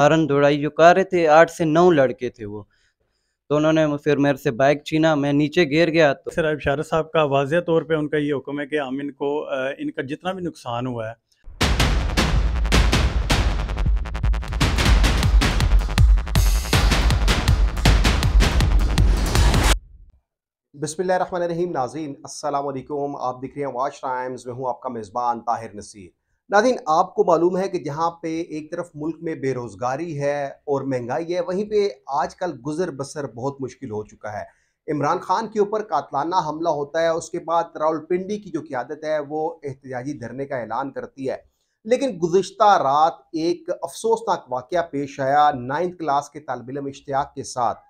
मारन दौड़ाई जो कर रहे थे आठ से नौ लड़के थे वो तो उन्होंने फिर मेरे से बाइक छीना मैं नीचे गिर गया तो सर इशारत साहब का वाजह तौर पे उनका ये हुक्म है कि हम इनको इनका जितना भी नुकसान हुआ है बिस्मिल्लाह रहीम नाजीन अस्सलाम वालेकुम आप दिख रहे हैं वाच टाइम्स में हूँ आपका मेज़बान ताहिर नसीर नादिन आपको मालूम है कि जहाँ पे एक तरफ मुल्क में बेरोज़गारी है और महंगाई है वहीं पे आजकल गुजर बसर बहुत मुश्किल हो चुका है इमरान खान के ऊपर कातलाना हमला होता है उसके बाद रावलपिंडी की जो क्यादत है वो एहतियाजी धरने का ऐलान करती है लेकिन गुज्त रात एक अफसोसनाक वाक़ पेश आया नाइन्थ क्लास के तलब इलम इश्तिया के साथ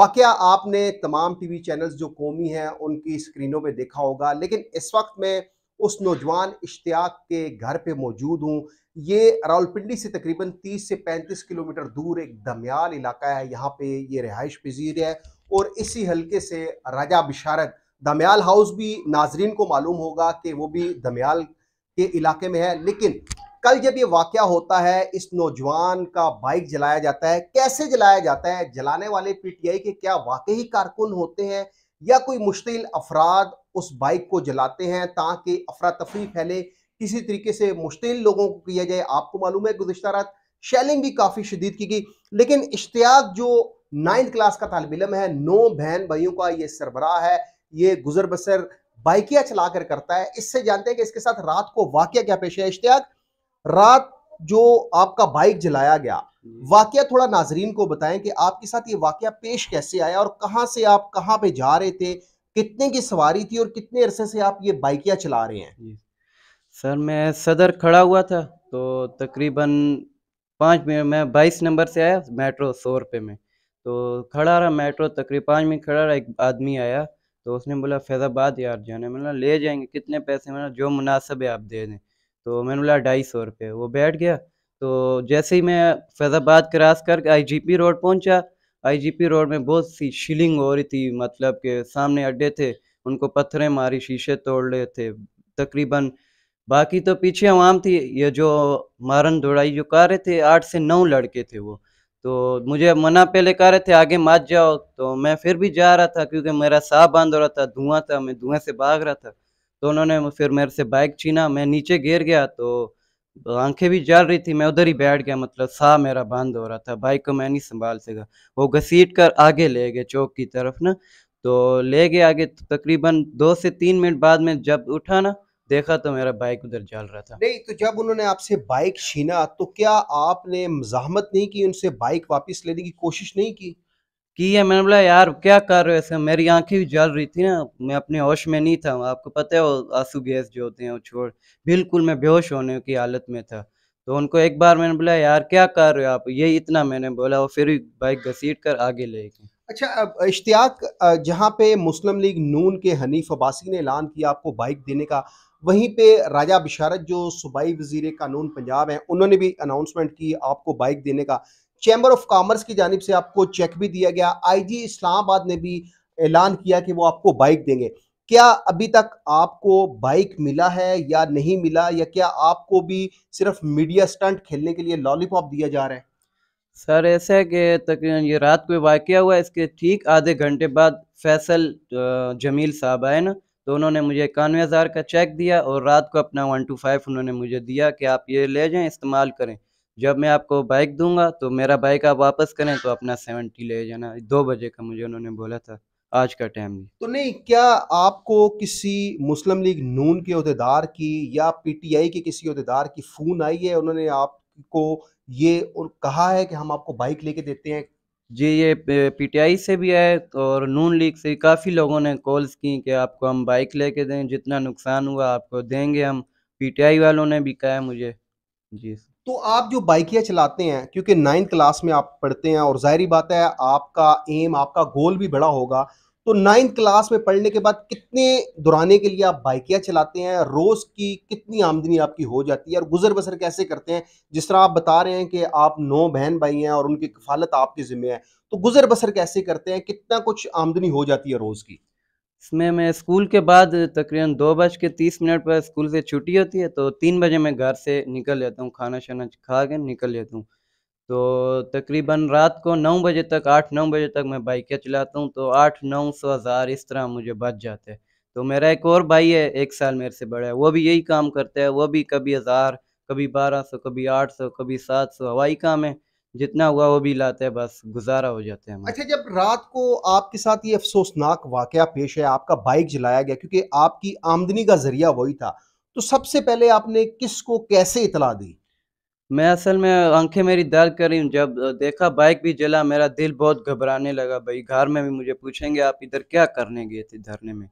वाक़ आपने तमाम टी वी चैनल्स जो कौमी हैं उनकी स्क्रीनों पर देखा होगा लेकिन इस वक्त में उस नौजवान इश्तियाक के घर पे मौजूद हूँ ये रावलपिंडी से तकरीबन 30 से 35 किलोमीटर दूर एक दमयाल इलाका है यहाँ पे ये रिहाइश पजीर है और इसी हलके से राजा बिशारत दमयाल हाउस भी नाजरीन को मालूम होगा कि वो भी दमयाल के इलाके में है लेकिन कल जब ये वाक़ होता है इस नौजवान का बाइक जलाया जाता है कैसे जलाया जाता है जलाने वाले आई के क्या वाकई कारकुन होते हैं या कोई मुश्तिल अफराद उस बाइक को जलाते हैं ताकि अफरा तफरी फैले किसी तरीके से मुश्तिल लोगों को किया जाए आपको मालूम है गुजशत रात शेलिंग भी काफ़ी शदीद की गई लेकिन इश्तियाक जो नाइन्थ क्लास का तालब इलम है नौ बहन भाइयों का ये सरबराह है ये गुजर बसर बाइकिया चला कर करता है इससे जानते हैं कि इसके साथ रात को वाक़ क्या पेश है इश्तियाक रात जो आपका बाइक जलाया गया वाक्य थोड़ा नाजरीन को बताएं कि आपके साथ ये वाक़ पेश कैसे आया और कहां से आप कहाँ पे जा रहे थे कितने की सवारी थी और कितने अरसे से आप ये बाइकियां चला रहे हैं सर मैं सदर खड़ा हुआ था तो तकरीबन पाँच मिनट मैं बाईस नंबर से आया मेट्रो सौ रुपये में तो खड़ा रहा मेट्रो तकरीबन पाँच मिनट खड़ा रहा एक आदमी आया तो उसने बोला फैज़ाबाद यार जाना मैंने ले जाएंगे कितने पैसे मैंने जो मुनासिब है आप दे दें तो मैंने बोला ढाई सौ रुपये वो बैठ गया तो जैसे ही मैं फैज़ाबाद क्रॉस कर आईजीपी रोड पहुंचा आईजीपी रोड में बहुत सी शिलिंग हो रही थी मतलब के सामने अड्डे थे उनको पत्थरें मारी शीशे तोड़ रहे थे तकरीबन बाकी तो पीछे आवाम थी ये जो मारन दौड़ाई जो कर रहे थे आठ से नौ लड़के थे वो तो मुझे मना पहले कर रहे थे आगे मत जाओ तो मैं फिर भी जा रहा था क्योंकि मेरा साह बंद हो रहा था धुआं था मैं धुएं से भाग रहा था तो उन्होंने फिर मेरे से बाइक छीना मैं नीचे गिर गया तो तो आंखें भी जल रही थी मैं उधर ही बैठ गया मतलब साह मेरा बंद हो रहा था बाइक को मैं नहीं संभाल सका वो घसीट कर आगे ले गए चौक की तरफ ना तो ले गए आगे तो तकरीबन दो से तीन मिनट बाद में जब उठा ना देखा तो मेरा बाइक उधर जल रहा था नहीं तो जब उन्होंने आपसे बाइक छीना तो क्या आपने मजामत नहीं की उनसे बाइक वापस लेने की कोशिश नहीं की की है मैंने बोला यार क्या कर रहे हो मेरी आंखें भी जल रही थी ना मैं अपने होश में नहीं था आपको पता है वो आंसू गैस जो होते हैं वो छोड़ बिल्कुल मैं बेहोश होने की हालत में था तो उनको एक बार मैंने बोला यार क्या कर रहे हो आप ये इतना मैंने बोला वो फिर बाइक घसीट कर आगे ले गए अच्छा अब इश्तियाक जहाँ पे मुस्लिम लीग नून के हनीफ अब्बासी ने ऐलान किया आपको बाइक देने का वहीं पे राजा बिशारत जो सूबाई वजीर कानून पंजाब हैं उन्होंने भी अनाउंसमेंट की आपको बाइक देने का चैम्बर ऑफ कॉमर्स की जानब से आपको चेक भी दिया गया आईजी इस्लामाबाद ने भी ऐलान किया कि वो आपको बाइक देंगे क्या अभी तक आपको बाइक मिला है या नहीं मिला या क्या आपको भी सिर्फ मीडिया स्टंट खेलने के लिए लॉलीपॉप दिया जा रहा है सर ऐसा है कि तकरीबन ये रात को वाक़ हुआ इसके ठीक आधे घंटे बाद फैसल जमील साहब आए ना तो उन्होंने मुझे इक्यानवे हज़ार का चेक दिया और रात को अपना वन टू फाइव उन्होंने मुझे दिया कि आप ये ले जाएं इस्तेमाल करें जब मैं आपको बाइक दूंगा तो मेरा बाइक आप वापस करें तो अपना सेवेंटी ले जाना दो बजे का मुझे उन्होंने बोला था आज का टाइम तो नहीं क्या आपको किसी मुस्लिम लीग नून के अहदेदार की या पीटीआई के किसी अहदेदार की फ़ोन आई है उन्होंने आपको ये और कहा है कि हम आपको बाइक लेके देते हैं जी ये पीटीआई से भी तो और नून लीग से काफ़ी लोगों ने कॉल्स की कि आपको हम बाइक लेके दें जितना नुकसान हुआ आपको देंगे हम पीटीआई वालों ने भी कहा मुझे जी तो आप जो बाइकियाँ चलाते हैं क्योंकि नाइन्थ क्लास में आप पढ़ते हैं और जाहिर बात है आपका एम आपका गोल भी बड़ा होगा तो नाइन्थ क्लास में पढ़ने के बाद कितने दुराने के लिए आप बाइकियाँ चलाते हैं रोज़ की कितनी आमदनी आपकी हो जाती है और गुजर बसर कैसे करते हैं जिस तरह आप बता रहे हैं कि आप नौ बहन भाई हैं और उनकी कफालत आपके ज़िम्मे है तो गुजर बसर कैसे करते हैं कितना कुछ आमदनी हो जाती है रोज़ की इसमें मैं स्कूल के बाद तकरीबन दो बज के तीस मिनट पर स्कूल से छुट्टी होती है तो तीन बजे मैं घर से निकल जाता हूँ खाना शाना खा के निकल जाता हूँ तो तकरीबन रात को नौ बजे तक आठ नौ बजे तक मैं बाइकें चलाता हूँ तो आठ नौ सौ हज़ार इस तरह मुझे बच जाते हैं तो मेरा एक और भाई है एक साल मेरे से बड़ा है वो भी यही काम करता है वो भी कभी हज़ार कभी बारह सौ कभी आठ सौ कभी सात सौ हवाई काम है जितना हुआ वो भी लाते हैं बस गुजारा हो जाते हैं अच्छा जब रात को आपके साथ ये अफसोसनाक वाक़ पेश है आपका बाइक जलाया गया क्योंकि आपकी आमदनी का जरिया वही था तो सबसे पहले आपने किस को कैसे इतला दी मैं असल में आंखें मेरी दर्द कर रही हूँ जब देखा बाइक भी जला मेरा दिल बहुत घबराने लगा भाई घर में भी मुझे पूछेंगे आप इधर क्या करने गए थे धरने में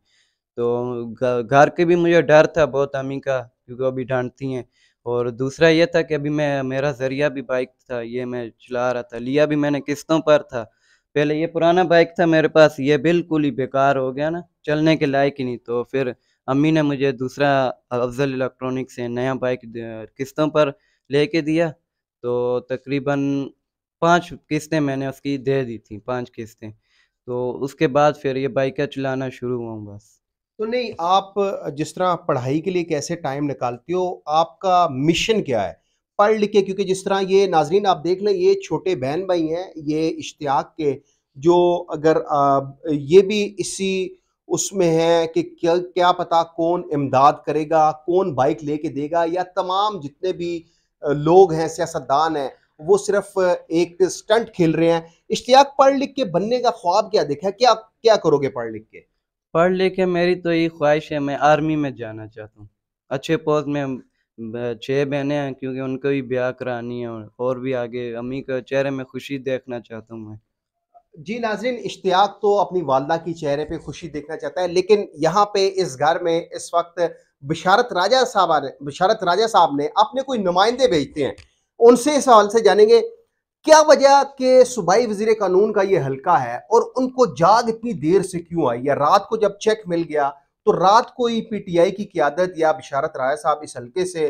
तो घर के भी मुझे डर था बहुत अमी का क्योंकि वो भी डांटती हैं और दूसरा ये था कि अभी मैं मेरा ज़रिया भी बाइक था ये मैं चला रहा था लिया भी मैंने किस्तों पर था पहले ये पुराना बाइक था मेरे पास ये बिल्कुल ही बेकार हो गया ना चलने के लायक ही नहीं तो फिर अम्मी ने मुझे दूसरा अफजल इलेक्ट्रॉनिक से नया बाइक किस्तों पर लेके दिया तो तकरीबन पाँच किस्तें मैंने उसकी दे दी थी पाँच किस्तें तो उसके बाद फिर ये बाइक चलाना शुरू हुआ बस तो नहीं आप जिस तरह पढ़ाई के लिए कैसे टाइम निकालती हो आपका मिशन क्या है पढ़ लिख के क्योंकि जिस तरह ये नाजरीन आप देख लें ये छोटे बहन भाई हैं ये इश्तियाक के जो अगर ये भी इसी उसमें है कि क्या क्या पता कौन इमदाद करेगा कौन बाइक लेके देगा या तमाम जितने भी लोग हैं सियासतदान हैं वो सिर्फ एक स्टंट खेल रहे हैं इश्तियाक पढ़ लिख के बनने का ख्वाब क्या देखा क्या क्या करोगे पढ़ लिख के पढ़ लिखे मेरी तो यही ख्वाहिश है मैं आर्मी में जाना चाहता हूँ अच्छे पोस्ट में छः बहनें हैं क्योंकि उनको भी ब्याह करानी है और भी आगे अम्मी के चेहरे में खुशी देखना चाहता हूँ मैं जी नाजरीन इश्तियाक तो अपनी वालदा की चेहरे पे खुशी देखना चाहता है लेकिन यहाँ पे इस घर में इस वक्त बिशारत राजा साहब ने बिशारत राजा साहब ने अपने कोई नुमाइंदे भेजते हैं उनसे इस हवाले से जानेंगे क्या वजह कि सूबाई वजीर कानून का ये हल्का है और उनको जाग इतनी देर से क्यों आई या रात को जब चेक मिल गया तो रात को ही पीटीआई की क्यादत या बिशारत राय साहब इस हल्के से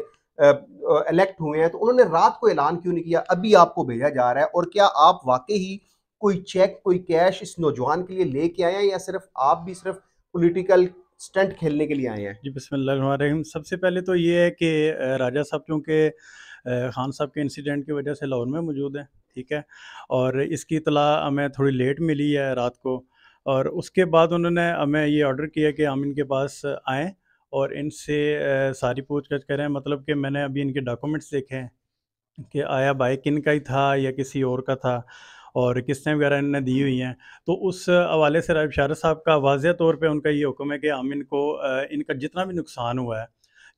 इलेक्ट हुए हैं तो उन्होंने रात को ऐलान क्यों नहीं किया अभी आपको भेजा जा रहा है और क्या आप वाकई ही कोई चेक कोई कैश इस नौजवान के लिए लेके आए हैं या सिर्फ आप भी सिर्फ पोलिटिकल स्टंट खेलने के लिए आए हैं जी बिस्मिल्लाह सबसे पहले तो ये है कि राजा साहब क्योंकि खान साहब के इंसिडेंट की वजह से लाहौर में मौजूद हैं ठीक है और इसकी इतला हमें थोड़ी लेट मिली है रात को और उसके बाद उन्होंने हमें ये ऑर्डर किया कि हम इनके पास आएँ और इनसे सारी पूछताछ करें मतलब कि मैंने अभी इनके डॉक्यूमेंट्स देखे हैं कि आया बाइक इनका ही था या किसी और का था और किस्तें वगैरह इन्होंने दी हुई हैं तो उस हवाले से राय शारद साहब का वाजह तौर पे उनका ये हुक्म है कि हम इनको इनका जितना भी नुकसान हुआ है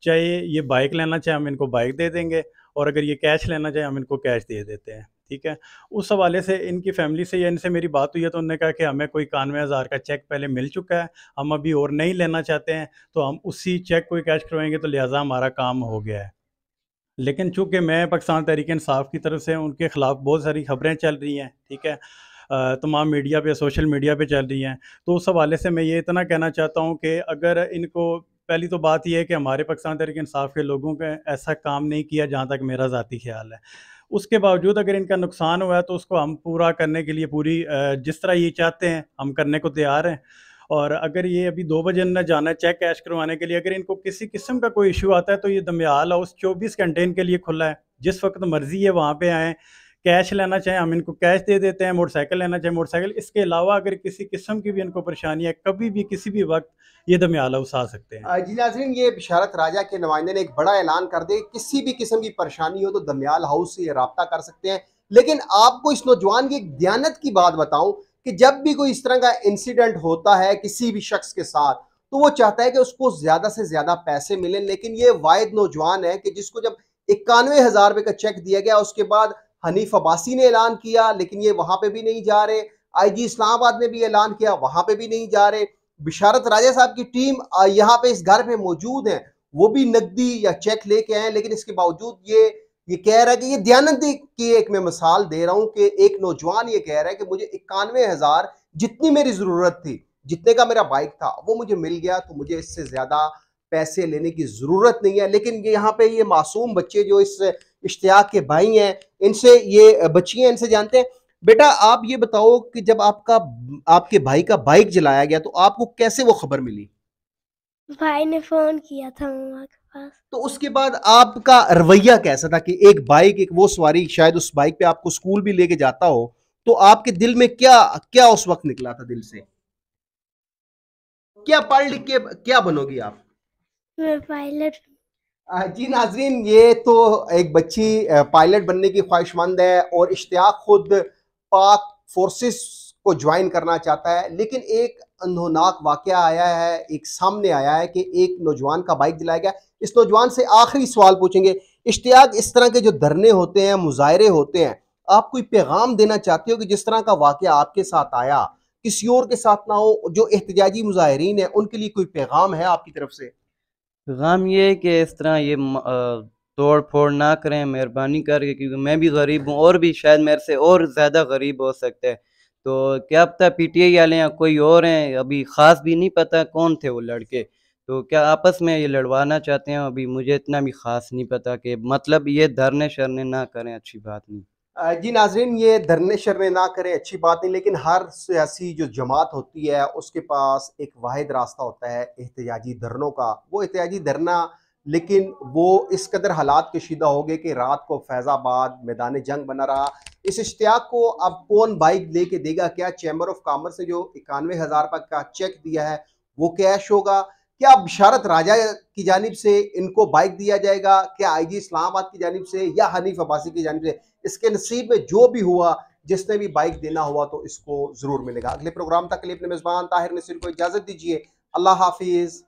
चाहे ये बाइक लेना चाहे हम इनको बाइक दे देंगे और अगर ये कैश लेना चाहे हम इनको कैश दे देते हैं ठीक है उस हवाले से इनकी फैमिली से या इनसे मेरी बात हुई है तो उन्होंने कहा कि हमें कोई इक्यानवे हज़ार का चेक पहले मिल चुका है हम अभी और नहीं लेना चाहते हैं तो हम उसी चेक को कैश करवाएंगे तो लिहाजा हमारा काम हो गया है लेकिन चूंकि मैं पाकिस्तान तहरीक इंसाफ की तरफ से उनके ख़िलाफ़ बहुत सारी खबरें चल रही हैं ठीक है तमाम मीडिया पे सोशल मीडिया पे चल रही हैं तो उस हवाले से मैं ये इतना कहना चाहता हूँ कि अगर इनको पहली तो बात यह है कि हमारे पाकिस्तान तहरीक इंसाफ के लोगों का ऐसा काम नहीं किया जहाँ तक मेरा ज़ाती ख्याल है उसके बावजूद अगर इनका नुकसान हुआ है तो उसको हम पूरा करने के लिए पूरी जिस तरह ये चाहते हैं हम करने को तैयार हैं और अगर ये अभी दो बजे न जाना है चेक कैश करवाने के लिए अगर इनको किसी किस्म का कोई इशू आता है तो ये दमयाल हाउस चौबीस घंटे इनके लिए खुला है जिस वक्त मर्जी है वहाँ पर आएँ कैश लेना चाहें हम इनको कैश दे देते हैं मोटरसाइकिल लेना चाहें मोटरसाइकिल इसके अलावा अगर किसी किस्म की भी इनको परेशानी है कभी भी किसी भी वक्त ये दम आला उसा सकते हैं जी नाजरीन ये बिशारत राजा के नुमाइंदे ने एक बड़ा ऐलान कर दिया किसी भी किस्म की परेशानी हो तो दमयाल हाउस से ये रबता कर सकते हैं लेकिन आपको इस नौजवान की एक दयानत की बात बताऊं कि जब भी कोई इस तरह का इंसिडेंट होता है किसी भी शख्स के साथ तो वो चाहता है कि उसको ज़्यादा से ज़्यादा पैसे मिले लेकिन ये वायद नौजवान है कि जिसको जब इक्यानवे हज़ार रुपए का चेक दिया गया उसके बाद हनीफ अब्बासी ने ऐलान किया लेकिन ये वहां पे भी नहीं जा रहे आईजी इस्लामाबाद ने भी ऐलान किया वहां पे भी नहीं जा रहे बिशारत राजा साहब की टीम यहाँ पे इस घर पे मौजूद है वो भी नकदी या चेक लेके आए लेकिन इसके बावजूद ये ये कह रहा है कि ये दयानंदी की एक मैं मिसाल दे रहा हूँ कि एक नौजवान ये कह रहा है कि मुझे इक्यानवे हज़ार जितनी मेरी ज़रूरत थी जितने का मेरा बाइक था वो मुझे मिल गया तो मुझे इससे ज़्यादा पैसे लेने की ज़रूरत नहीं है लेकिन यहाँ पे ये मासूम बच्चे जो इस इश्तियाक के भाई हैं इनसे ये बच्ची हैं इनसे जानते हैं बेटा आप ये बताओ कि जब आपका आपके भाई का बाइक जलाया गया तो आपको कैसे वो खबर मिली भाई ने फोन किया था मम्मा के पास तो उसके बाद आपका रवैया कैसा था कि एक बाइक एक वो सवारी शायद उस बाइक पे आपको स्कूल भी लेके जाता हो तो आपके दिल में क्या क्या उस वक्त निकला था दिल से क्या पढ़ लिख के क्या बनोगी आप मैं पायलट जी नाजरीन ये तो एक बच्ची पायलट बनने की ख्वाहिशमंद है और इश्तियाक खुद पाक फोर्सेस को ज्वाइन करना चाहता है लेकिन एक अंधोनाक वाक़ आया है एक सामने आया है कि एक नौजवान का बाइक जलाया गया इस नौजवान से आखिरी सवाल पूछेंगे इश्तियाक इस तरह के जो धरने होते हैं मुजाहरे होते हैं आप कोई पैगाम देना चाहते हो कि जिस तरह का वाक़ आपके साथ आया किसी और के साथ ना हो जो एहतजाजी मुजाहरीन है उनके लिए कोई पैगाम है आपकी तरफ से गम ये कि इस तरह ये तोड़ फोड़ ना करें मेहरबानी करके क्योंकि मैं भी गरीब हूँ और भी शायद मेरे से और ज़्यादा गरीब हो सकते हैं तो क्या पता पी टी आई वाले या कोई और हैं अभी ख़ास भी नहीं पता कौन थे वो लड़के तो क्या आपस में ये लड़वाना चाहते हैं अभी मुझे इतना भी ख़ास नहीं पता कि मतलब ये धरने शरने ना करें अच्छी बात नहीं जी नाजरीन ये धरने शरने ना करें अच्छी बात नहीं लेकिन हर सियासी जो जमात होती है उसके पास एक वाद रास्ता होता है एहतियाजी धरनों का वो एहतियाजी धरना लेकिन वो इस कदर हालात कशीदा हो गए कि रात को फैज़ाबाद मैदान जंग बना रहा इस इश्तियाक को अब कौन बाइक ले के देगा क्या चैम्बर ऑफ कामर्स ने जो इक्यानवे हज़ार का चेक दिया है वो कैश होगा क्या बशारत राजा की जानब से इनको बाइक दिया जाएगा क्या आई जी इस्लामाबाद की जानब से या हनीफ अब्बासी की जानब से इसके नसीब में जो भी हुआ जिसने भी बाइक देना हुआ तो इसको ज़रूर मिलेगा अगले प्रोग्राम तक के लिए अपने मेज़बान ताहिर नसीर को इजाज़त दीजिए अल्लाह हाफिज़